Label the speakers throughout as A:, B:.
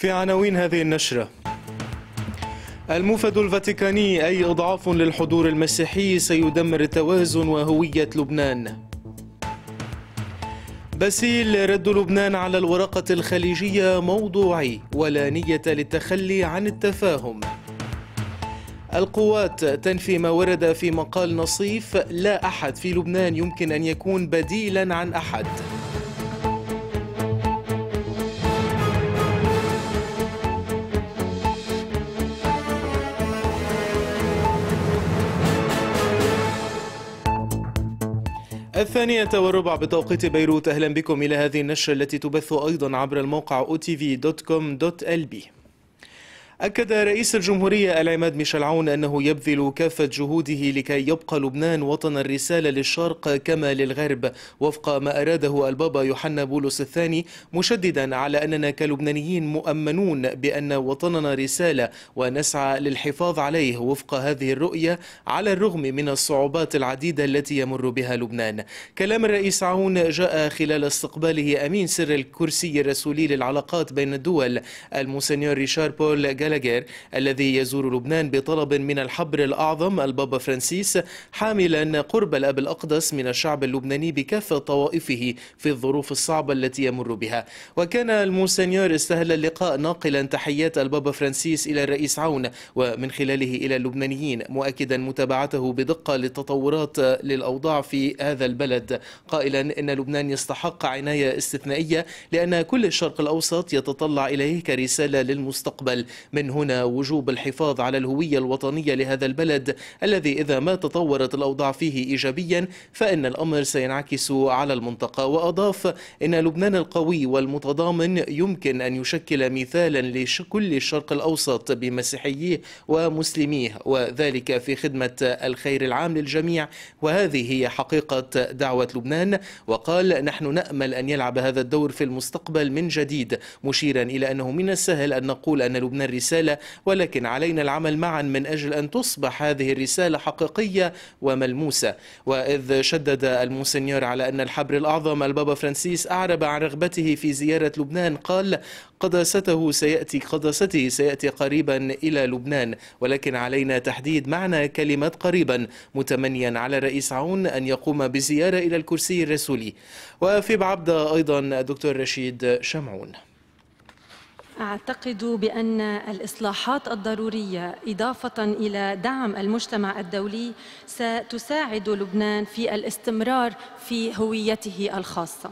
A: في عناوين هذه النشرة الموفد الفاتيكاني أي إضعاف للحضور المسيحي سيدمر توازن وهوية لبنان باسيل رد لبنان على الورقة الخليجية موضوعي ولا نية للتخلي عن التفاهم القوات تنفي ما ورد في مقال نصيف لا أحد في لبنان يمكن أن يكون بديلا عن أحد الثانية والربع بتوقيت بيروت أهلا بكم إلى هذه النشرة التي تبث أيضا عبر الموقع otv.com.lb أكد رئيس الجمهورية العماد ميشيل عون أنه يبذل كافة جهوده لكي يبقى لبنان وطن الرسالة للشرق كما للغرب وفق ما أراده البابا يوحنا بولس الثاني مشددا على أننا كلبنانيين مؤمنون بأن وطننا رسالة ونسعى للحفاظ عليه وفق هذه الرؤية على الرغم من الصعوبات العديدة التي يمر بها لبنان كلام الرئيس عون جاء خلال استقباله أمين سر الكرسي الرسولي للعلاقات بين الدول المسنيور ريشار بول جالاجير الذي يزور لبنان بطلب من الحبر الأعظم البابا فرانسيس حاملا قرب الأب الأقدس من الشعب اللبناني بكافة طوائفه في الظروف الصعبة التي يمر بها وكان المونسنيور استهل اللقاء ناقلا تحيات البابا فرانسيس إلى الرئيس عون ومن خلاله إلى اللبنانيين مؤكدا متابعته بدقة للتطورات للأوضاع في هذا البلد قائلا إن لبنان يستحق عناية استثنائية لأن كل الشرق الأوسط يتطلع إليه كرسالة للمستقبل من من هنا وجوب الحفاظ على الهوية الوطنية لهذا البلد الذي إذا ما تطورت الأوضاع فيه إيجابيا فإن الأمر سينعكس على المنطقة وأضاف إن لبنان القوي والمتضامن يمكن أن يشكل مثالا لكل الشرق الأوسط بمسيحييه ومسلميه وذلك في خدمة الخير العام للجميع وهذه هي حقيقة دعوة لبنان وقال نحن نأمل أن يلعب هذا الدور في المستقبل من جديد مشيرا إلى أنه من السهل أن نقول أن لبنان رسالة الرسالة ولكن علينا العمل معا من أجل أن تصبح هذه الرسالة حقيقية وملموسة وإذ شدد المونسنيور على أن الحبر الأعظم البابا فرانسيس أعرب عن رغبته في زيارة لبنان قال قداسته سيأتي قداسته سيأتي قريبا إلى لبنان ولكن علينا تحديد معنى كلمة قريبا متمنيا على رئيس عون أن يقوم بزيارة إلى الكرسي الرسولي وفي بعبدة أيضا الدكتور رشيد شمعون
B: أعتقد بأن الإصلاحات الضرورية إضافة إلى دعم المجتمع الدولي ستساعد لبنان في الاستمرار في هويته الخاصة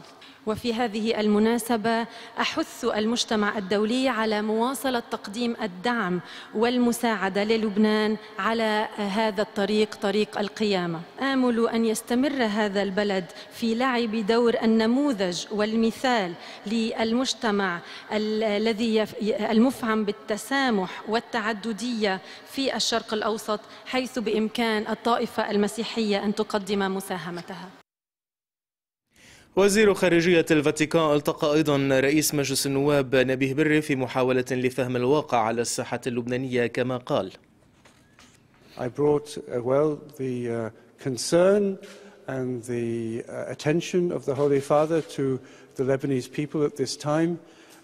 B: وفي هذه المناسبة أحث المجتمع الدولي على مواصلة تقديم الدعم والمساعدة للبنان على هذا الطريق طريق القيامة آمل أن يستمر هذا البلد في لعب دور النموذج والمثال للمجتمع الذي المفعم بالتسامح والتعددية في الشرق الأوسط حيث بإمكان الطائفة المسيحية أن تقدم مساهمتها
A: وزير خارجية الفاتيكان التقى أيضا رئيس مجلس النواب نبيه بري في محاولة لفهم الواقع على الساحة اللبنانية كما قال
C: I brought uh, well the uh, concern and the uh, attention of the Holy Father to the Lebanese people at this time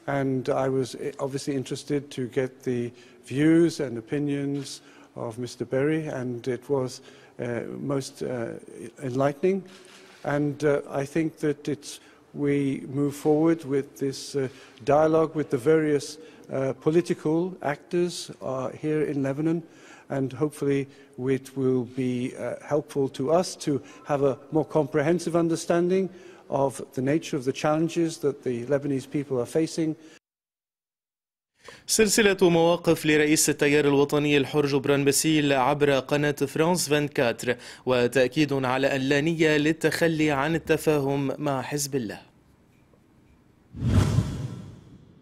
C: and I was obviously interested to get the views and opinions of Mr. Berry and it was uh, most uh, enlightening And uh, I think that we move forward with this uh, dialogue with the various uh, political actors uh, here in Lebanon. And hopefully it will be uh, helpful to us to have a more comprehensive understanding of the nature of the challenges that the Lebanese people are facing.
A: سلسلة مواقف لرئيس التيار الوطني الحر جبران باسيل عبر قناة فرانس 24 وتأكيد على اللانية للتخلي عن التفاهم مع حزب الله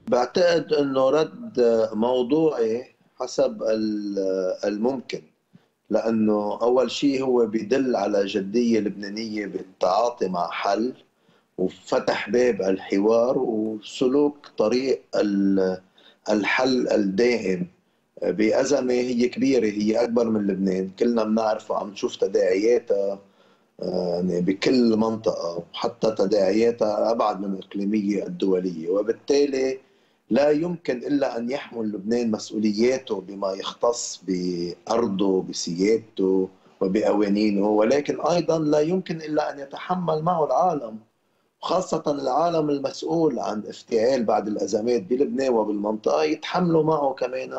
B: بعتقد أنه رد موضوعي حسب الممكن لأنه أول شيء هو بيدل على جدية لبنانية بالتعاطي مع حل وفتح باب الحوار وسلوك طريق الحل الدائم آه، بأزمة هي كبيرة هي أكبر من لبنان كلنا بنعرفها عم نشوف تداعياتها آه، يعني بكل منطقة وحتى تداعياتها أبعد من الإقليمية الدولية وبالتالي لا يمكن إلا أن يحمل لبنان مسؤولياته بما يختص بأرضه بسيادته وبقوانينه ولكن أيضا لا يمكن إلا أن يتحمل معه العالم خاصة العالم المسؤول عن افتعال بعض الأزمات بلبنان وبالمنطقة يتحملوا معه كمان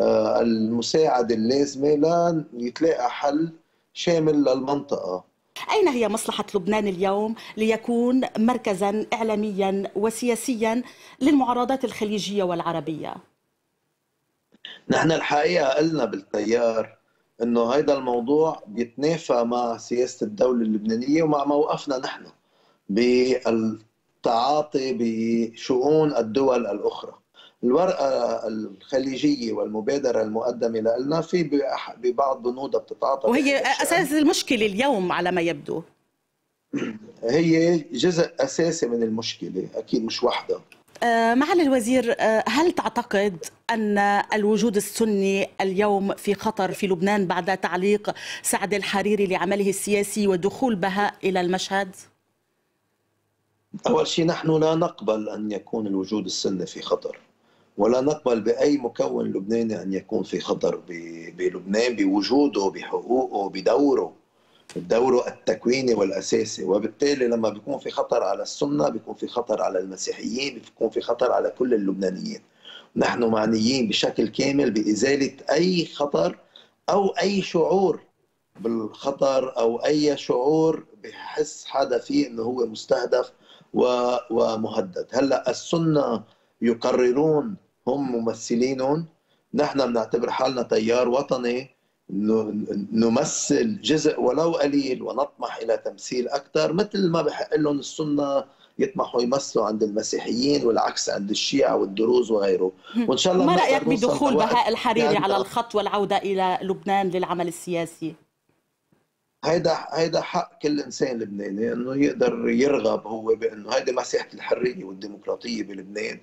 B: آه، المساعدة اللازمة لن يتلاقى حل شامل للمنطقة
D: أين هي مصلحة لبنان اليوم ليكون مركزا إعلاميا وسياسيا للمعارضات الخليجية والعربية؟
B: نحن الحقيقة قلنا بالتيار أنه هذا الموضوع بيتنافى مع سياسة الدولة اللبنانية ومع موقفنا نحن بالتعاطي بشؤون الدول الاخرى. الورقه الخليجيه والمبادره المقدمه لنا في ببعض بنودها بتتعاطى وهي اساس
D: المشكله اليوم على ما يبدو
B: هي جزء اساسي من المشكله اكيد مش وحدها
D: آه، معالي الوزير آه، هل تعتقد أن الوجود السني اليوم في خطر في لبنان بعد تعليق سعد الحريري لعمله السياسي ودخول بهاء إلى المشهد؟
B: أول شيء نحن لا نقبل أن يكون الوجود السني في خطر ولا نقبل بأي مكون لبناني أن يكون في خطر بلبنان بوجوده بحقوقه بدوره دوره التكويني والأساسي وبالتالي لما بيكون في خطر على السنة بيكون في خطر على المسيحيين بيكون في خطر على كل اللبنانيين نحن معنيين بشكل كامل بإزالة أي خطر أو أي شعور بالخطر أو أي شعور بحس حدا فيه أنه هو مستهدف ومهدد هلا السنه يقررون هم ممثلينهم نحن بنعتبر حالنا تيار وطني نمثل جزء ولو قليل ونطمح الى تمثيل اكثر مثل ما بحق لهم السنه يطمحوا يمثلوا عند المسيحيين والعكس عند الشيعة والدروز وغيره وإن شاء الله ما رأيك بدخول بهاء الحريري على
D: الخط والعودة إلى لبنان للعمل السياسي؟ هيدا
B: هيدا حق كل انسان لبناني انه يقدر يرغب هو بانه هيدي مساحه الحريه والديمقراطيه بلبنان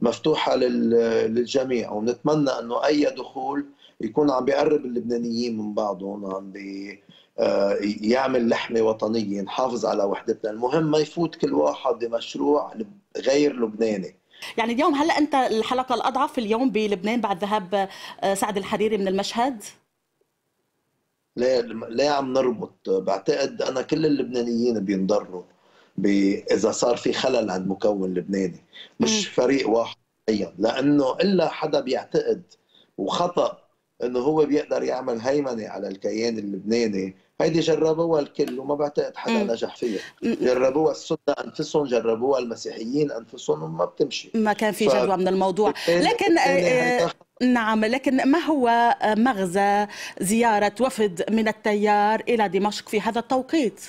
B: مفتوحه للجميع ونتمنى انه اي دخول يكون عم بيقرب اللبنانيين من بعضهم عم بي آه، يعمل لحمه وطنيه نحافظ على وحدتنا المهم ما يفوت كل واحد بمشروع غير لبناني
D: يعني اليوم هلا انت الحلقه الاضعف اليوم بلبنان بعد ذهاب آه، سعد الحريري من المشهد
B: ليه ليه عم نربط بعتقد انا كل اللبنانيين بينضروا اذا صار في خلل عند مكون لبناني مش م. فريق واحد معين لانه الا حدا بيعتقد وخطا انه هو بيقدر يعمل هيمنه على الكيان اللبناني هيدي جربوها الكل وما بعتقد حدا مم. نجح فيها جربوها السنه انفسهم جربوها المسيحيين
D: انفسهم وما بتمشي ما كان في ف... جدوى من الموضوع لكن آه نعم لكن ما هو آه، مغزى زيارة وفد من التيار إلى دمشق في هذا التوقيت؟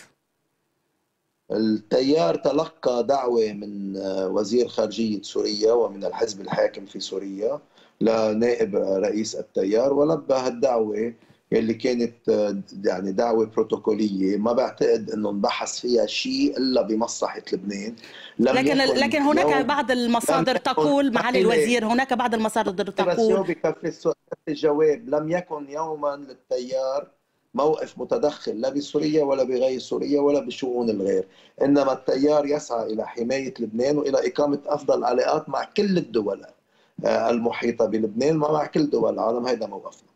B: التيار تلقى دعوة من آه، وزير خارجية سوريا ومن الحزب الحاكم في سوريا لنائب رئيس التيار ولبى هالدعوة اللي كانت آه، يعني دعوه بروتوكوليه ما بعتقد انه انبحث فيها شيء الا بمصلحه لبنان لم لكن لكن هناك بعض المصادر تقول معالي الوزير
D: هناك بعض المصادر تقول بس
B: بكفي السؤال الجواب لم يكن يوما للتيار موقف متدخل لا بسوريا ولا بغير سوريا ولا بشؤون الغير انما التيار يسعى الى حمايه لبنان والى اقامه افضل علاقات مع كل الدول آه، المحيطه بلبنان ومع كل دول العالم هذا موقفنا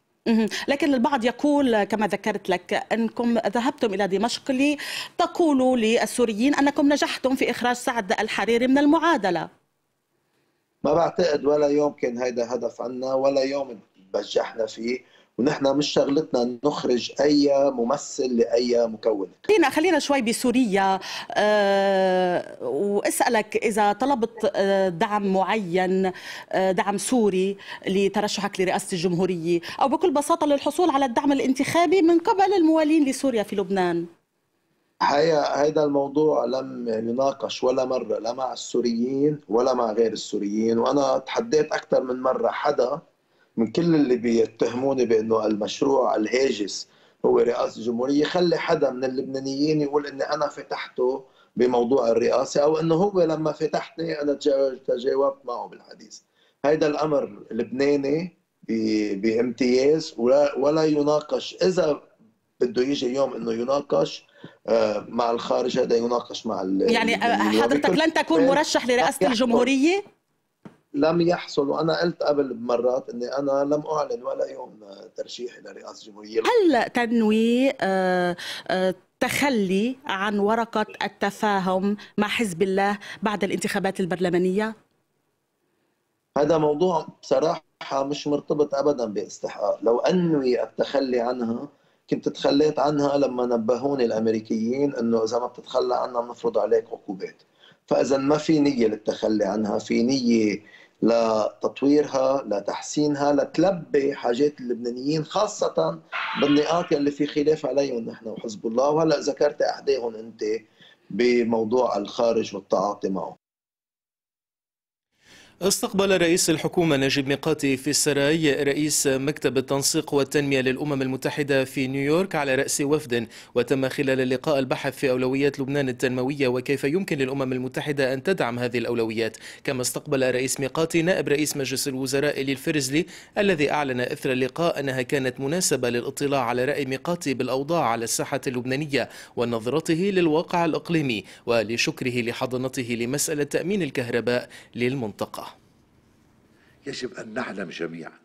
D: لكن البعض يقول كما ذكرت لك أنكم ذهبتم إلى دمشق لتقولوا للسوريين أنكم نجحتم في إخراج سعد الحريري من المعادلة
B: ما بعتقد ولا يمكن هيدا هدف عنا ولا يوم بجحنا فيه ونحن مش شغلتنا نخرج اي ممثل لاي مكون
D: خلينا خلينا شوي بسوريا أه واسالك اذا طلبت آه، دعم معين آه، دعم سوري لترشحك لرئاسه الجمهوريه او بكل بساطه للحصول على الدعم الانتخابي من قبل الموالين لسوريا في لبنان
B: هيا هذا الموضوع لم يناقش ولا مره لا مع السوريين ولا مع غير السوريين وانا تحديت اكثر من مره حدا من كل اللي بيتهموني بانه المشروع الهاجس هو رئاسه الجمهوريه خلي حدا من اللبنانيين يقول اني انا فتحته بموضوع الرئاسه او انه هو لما فتحتني انا تجاوبت معه بالحديث هيدا الامر لبناني بامتياز ولا, ولا يناقش اذا بده يجي يوم انه يناقش آه، مع الخارج هذا يناقش مع يعني آه، حضرتك لن تكون مرشح لرئاسه الجمهوريه لم يحصل وانا قلت قبل بمرات اني انا لم اعلن ولا يوم ترشيحي لرئاسه الجمهوريه
D: هل تنوي آه، آه، تخلي عن ورقه التفاهم مع حزب الله بعد الانتخابات البرلمانيه؟
B: هذا موضوع بصراحه مش مرتبط ابدا باستحقاق، لو انوي التخلي عنها كنت تخليت عنها لما نبهوني الامريكيين انه اذا ما بتتخلى عنها بنفرض عليك عقوبات. فاذا ما في نيه للتخلي عنها، في نيه لتطويرها لتحسينها لتلبي حاجات اللبنانيين خاصة بالنقاط اللي في خلاف عليهم نحن وحزب الله وهلا ذكرت أحداهم أنت بموضوع الخارج والتعاطي معه
A: استقبل رئيس الحكومة نجيب ميقاتي في السراي رئيس مكتب التنسيق والتنمية للأمم المتحدة في نيويورك على رأس وفد وتم خلال اللقاء البحث في أولويات لبنان التنموية وكيف يمكن للأمم المتحدة أن تدعم هذه الأولويات كما استقبل رئيس ميقاتي نائب رئيس مجلس الوزراء إلي الفرزلي الذي أعلن إثر اللقاء أنها كانت مناسبة للإطلاع على رأي ميقاتي بالأوضاع على الساحة اللبنانية ونظرته للواقع الإقليمي ولشكره لحضانته لمسألة تأمين الكهرباء للمنطقة
E: يجب أن نعلم جميعا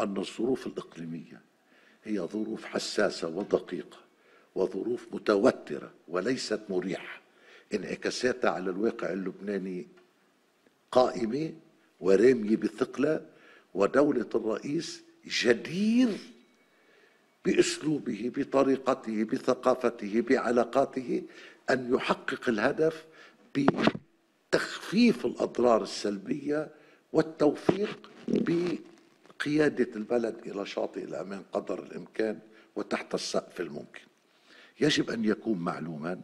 E: أن الظروف الإقليمية هي ظروف حساسة ودقيقة وظروف متوترة وليست مريحة انعكاساتها على الواقع اللبناني قائمة ورامية بثقلها ودولة الرئيس جدير باسلوبه بطريقته بثقافته بعلاقاته ان يحقق الهدف بتخفيف الاضرار السلبيه والتوفيق بقيادة البلد إلى شاطئ الأمان قدر الإمكان وتحت السقف الممكن يجب أن يكون معلوما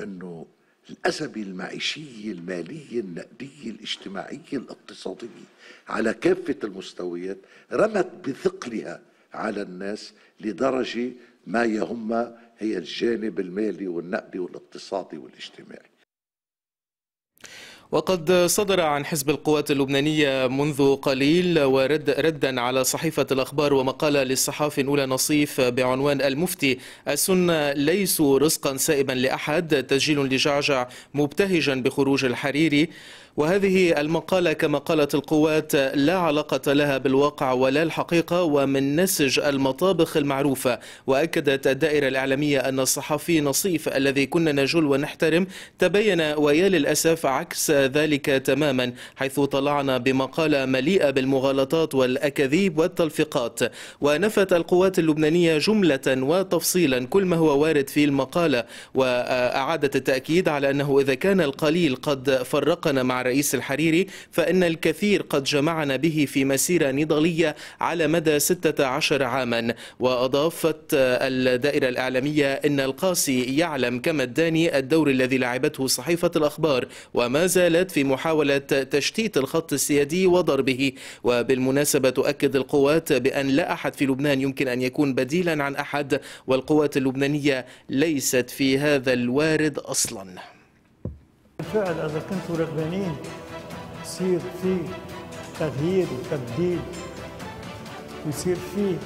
E: أنه الأزمة المعيشية المالية النقدية الاجتماعية الاقتصادية على كافة المستويات رمت بثقلها على الناس لدرجة ما يهم هي الجانب المالي والنقدي والاقتصادي والاجتماعي
A: وقد صدر عن حزب القوات اللبنانية منذ قليل ورد ردا على صحيفة الأخبار ومقالة للصحافي أولى نصيف بعنوان المفتي السنة ليسوا رزقا سائبا لأحد تسجيل لجعجع مبتهجا بخروج الحريري وهذه المقالة كما قالت القوات لا علاقة لها بالواقع ولا الحقيقة ومن نسج المطابخ المعروفة وأكدت الدائرة الإعلامية أن الصحفي نصيف الذي كنا نجل ونحترم تبين ويا للأسف عكس ذلك تماما حيث طلعنا بمقالة مليئة بالمغالطات والأكاذيب والتلفيقات ونفت القوات اللبنانية جملة وتفصيلا كل ما هو وارد في المقالة وأعادت التأكيد على أنه إذا كان القليل قد فرقنا مع رئيس الحريري فإن الكثير قد جمعنا به في مسيرة نضالية على مدى 16 عاما وأضافت الدائرة الإعلامية أن القاسي يعلم كما الداني الدور الذي لعبته صحيفة الأخبار وما زال زالت في محاولة تشتيت الخط السيادي وضربه وبالمناسبة تؤكد القوات بأن لا أحد في لبنان يمكن أن يكون بديلا عن أحد والقوات اللبنانية ليست في هذا الوارد أصلا
E: بالفعل إذا كنتوا رغبانين يصير في تغيير وتبديل ويصير في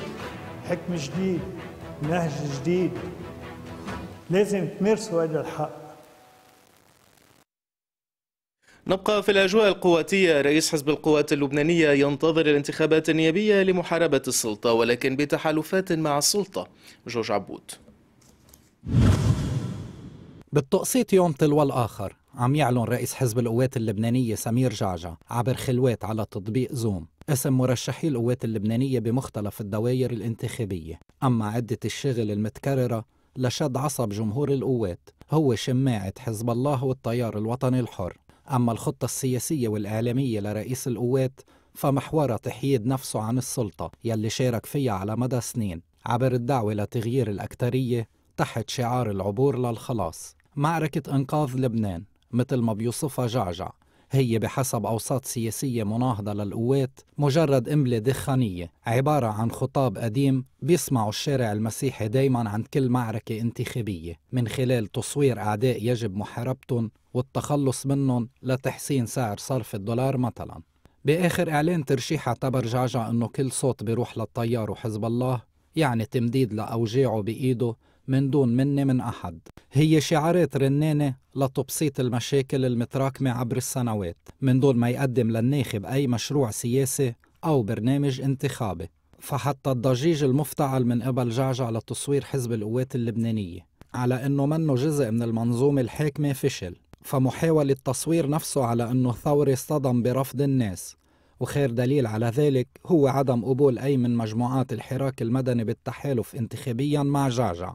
E: حكم جديد نهج جديد لازم تمارسوا هذا الحق
A: نبقى في الأجواء القواتية رئيس حزب القوات اللبنانية ينتظر الانتخابات النيابية لمحاربة السلطة ولكن بتحالفات مع السلطة جورج عبود
C: بالتقسيط يوم تلو الآخر عم يعلن رئيس حزب القوات اللبنانية سمير جعجع عبر خلوات على تطبيق زوم اسم مرشحي القوات اللبنانية بمختلف الدوائر الانتخابية أما عدة الشغل المتكررة لشد عصب جمهور القوات هو شماعة حزب الله والتيار الوطني الحر أما الخطة السياسية والإعلامية لرئيس القوات فمحورها تحييد نفسه عن السلطة يلي شارك فيها على مدى سنين عبر الدعوة لتغيير الأكترية تحت شعار العبور للخلاص معركة إنقاذ لبنان مثل ما بيوصفها جعجع هي بحسب أوساط سياسية مناهضة للقوات مجرد إملة دخانية عبارة عن خطاب قديم بيسمع الشارع المسيحي دايما عند كل معركة انتخابية من خلال تصوير أعداء يجب محاربتهم والتخلص منهم لتحسين سعر صرف الدولار مثلا بآخر إعلان ترشيح اعتبر جعجع أنه كل صوت بيروح للطيار وحزب الله يعني تمديد لأوجاعه بإيده من دون مني من أحد هي شعارات رنانة لتبسيط المشاكل المتراكمة عبر السنوات من دون ما يقدم للناخب أي مشروع سياسي أو برنامج انتخابي فحتى الضجيج المفتعل من قبل جعجع لتصوير حزب القوات اللبنانية على أنه منه جزء من المنظومة الحاكمة فشل فمحاولة تصوير نفسه على أنه ثوري اصطدم برفض الناس وخير دليل على ذلك هو عدم قبول أي من مجموعات الحراك المدني بالتحالف انتخابيا مع جعجع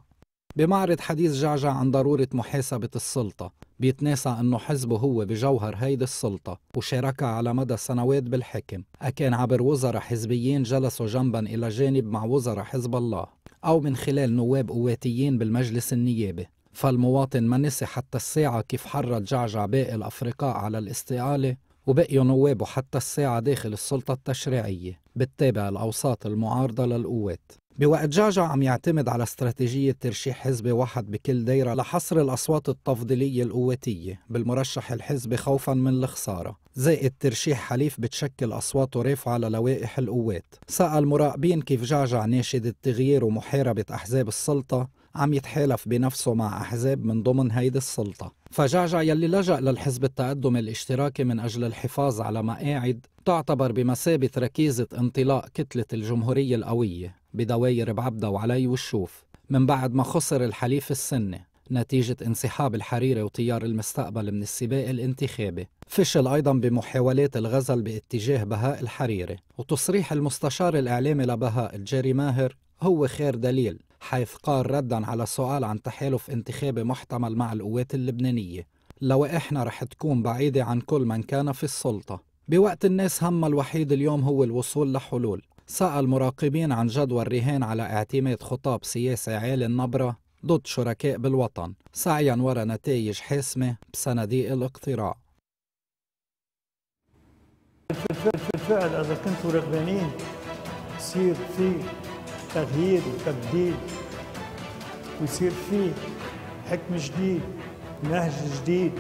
C: بمعرض حديث جعجع عن ضرورة محاسبة السلطة بيتناسى أنه حزبه هو بجوهر هيدي السلطة وشاركها على مدى سنوات بالحكم أكان عبر وزراء حزبيين جلسوا جنبا إلى جانب مع وزراء حزب الله أو من خلال نواب قواتيين بالمجلس النيابي فالمواطن ما نسي حتى الساعة كيف حرض جعجع باقي الأفرقاء على الاستقالة وبقيوا نوابه حتى الساعة داخل السلطة التشريعية بتتابع الأوساط المعارضة للقوات بوقت جعجع عم يعتمد على استراتيجية ترشيح حزب واحد بكل دايرة لحصر الأصوات التفضيلية القوتية بالمرشح الحزبي خوفا من الخسارة زائد ترشيح حليف بتشكل أصواته رافعة للوائح القوات سأل مراقبين كيف جعجع ناشد التغيير ومحاربة أحزاب السلطة عم يتحالف بنفسه مع أحزاب من ضمن هيدي السلطة فجعجع يلي لجأ للحزب التقدم الاشتراكي من أجل الحفاظ على مقاعد تعتبر بمثابة ركيزة انطلاق كتلة الجمهورية القوية بدواير بعبدة وعلي والشوف من بعد ما خسر الحليف السني نتيجة انسحاب الحريري وتيار المستقبل من السباق الانتخابي فشل أيضا بمحاولات الغزل باتجاه بهاء الحريري وتصريح المستشار الإعلامي لبهاء الجاري ماهر هو خير دليل حيث قال ردا على سؤال عن تحالف انتخابي محتمل مع القوات اللبنانية لوائحنا رح تكون بعيدة عن كل من كان في السلطة بوقت الناس هم الوحيد اليوم هو الوصول لحلول سأل المراقبين عن جدوى الرهان على اعتماد خطاب سياسي عالي النبرة ضد شركاء بالوطن سعيا وراء نتائج حاسمة بصناديق الاقتراع
E: بالفعل إذا كنتوا رغبانين يصير في تغيير وتبديل ويصير في حكم جديد نهج جديد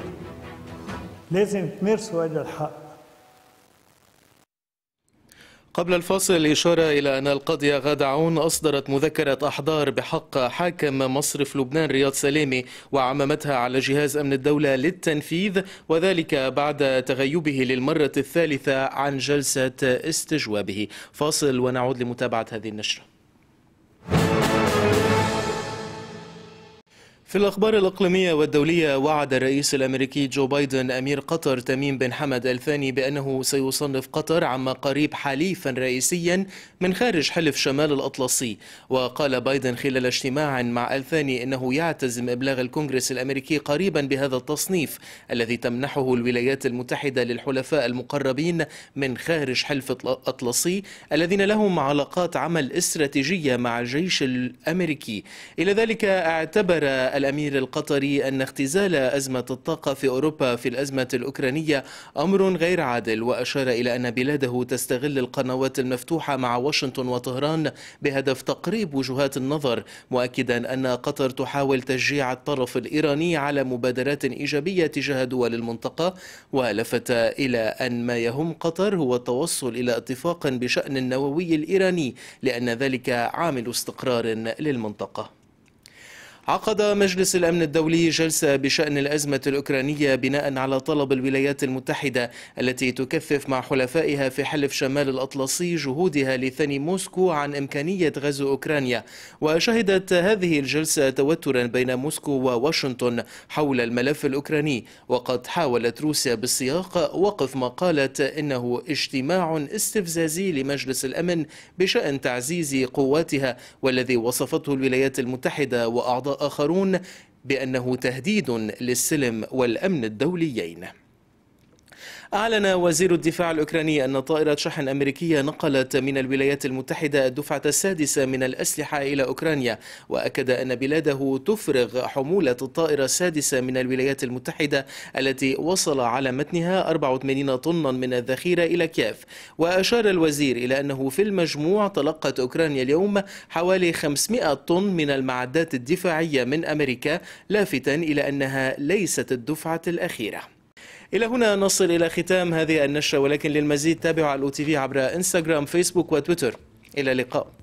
E: لازم تمارسوا هذا الحق
A: قبل الفاصل الإشارة إلى أن القاضية غادة عون أصدرت مذكرة أحضار بحق حاكم مصرف لبنان رياض سلامي وعممتها على جهاز أمن الدولة للتنفيذ وذلك بعد تغيبه للمرة الثالثة عن جلسة استجوابه فاصل ونعود لمتابعة هذه النشرة في الأخبار الإقليمية والدولية وعد الرئيس الأمريكي جو بايدن أمير قطر تميم بن حمد الثاني بأنه سيصنف قطر عما قريب حليفا رئيسيا من خارج حلف شمال الأطلسي وقال بايدن خلال اجتماع مع الثاني أنه يعتزم إبلاغ الكونغرس الأمريكي قريبا بهذا التصنيف الذي تمنحه الولايات المتحدة للحلفاء المقربين من خارج حلف الأطلسي الذين لهم علاقات عمل استراتيجية مع الجيش الأمريكي إلى ذلك اعتبر الأمير القطري أن اختزال أزمة الطاقة في أوروبا في الأزمة الأوكرانية أمر غير عادل وأشار إلى أن بلاده تستغل القنوات المفتوحة مع واشنطن وطهران بهدف تقريب وجهات النظر مؤكدا أن قطر تحاول تشجيع الطرف الإيراني على مبادرات إيجابية تجاه دول المنطقة ولفت إلى أن ما يهم قطر هو التوصل إلى اتفاق بشأن النووي الإيراني لأن ذلك عامل استقرار للمنطقة عقد مجلس الأمن الدولي جلسة بشأن الأزمة الأوكرانية بناء على طلب الولايات المتحدة التي تكثف مع حلفائها في حلف شمال الأطلسي جهودها لثني موسكو عن إمكانية غزو أوكرانيا وشهدت هذه الجلسة توترا بين موسكو وواشنطن حول الملف الأوكراني وقد حاولت روسيا بالسياق وقف ما قالت إنه اجتماع استفزازي لمجلس الأمن بشأن تعزيز قواتها والذي وصفته الولايات المتحدة وأعضاء وآخرون بأنه تهديد للسلم والأمن الدوليين أعلن وزير الدفاع الأوكراني أن طائرة شحن أمريكية نقلت من الولايات المتحدة الدفعة السادسة من الأسلحة إلى أوكرانيا وأكد أن بلاده تفرغ حمولة الطائرة السادسة من الولايات المتحدة التي وصل على متنها 84 طنا من الذخيرة إلى كييف وأشار الوزير إلى أنه في المجموع تلقت أوكرانيا اليوم حوالي 500 طن من المعدات الدفاعية من أمريكا لافتا إلى أنها ليست الدفعة الأخيرة إلى هنا نصل إلى ختام هذه النشرة ولكن للمزيد تابعوا على الأو تي في عبر إنستغرام فيسبوك وتويتر إلى اللقاء